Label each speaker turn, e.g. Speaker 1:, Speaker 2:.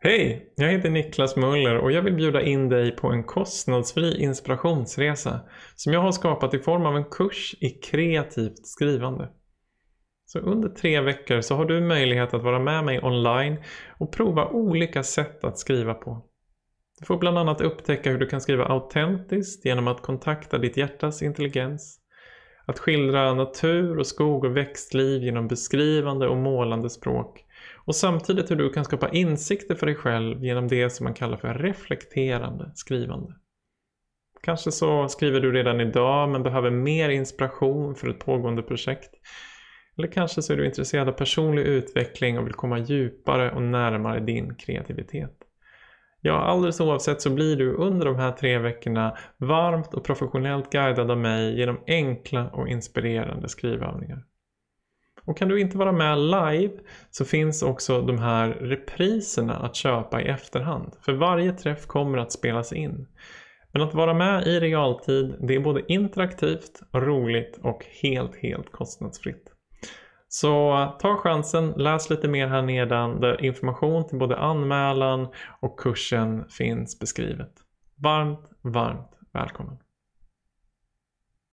Speaker 1: Hej! Jag heter Niklas Möller och jag vill bjuda in dig på en kostnadsfri inspirationsresa som jag har skapat i form av en kurs i kreativt skrivande. Så under tre veckor så har du möjlighet att vara med mig online och prova olika sätt att skriva på. Du får bland annat upptäcka hur du kan skriva autentiskt genom att kontakta ditt hjärtas intelligens, att skildra natur och skog och växtliv genom beskrivande och målande språk och samtidigt hur du kan skapa insikter för dig själv genom det som man kallar för reflekterande skrivande. Kanske så skriver du redan idag men behöver mer inspiration för ett pågående projekt. Eller kanske så är du intresserad av personlig utveckling och vill komma djupare och närmare din kreativitet. Ja, alldeles oavsett så blir du under de här tre veckorna varmt och professionellt guidad av mig genom enkla och inspirerande skrivövningar. Och kan du inte vara med live så finns också de här repriserna att köpa i efterhand. För varje träff kommer att spelas in. Men att vara med i realtid, det är både interaktivt, roligt och helt, helt kostnadsfritt. Så ta chansen, läs lite mer här nedan där information till både anmälan och kursen finns beskrivet. Varmt, varmt välkommen!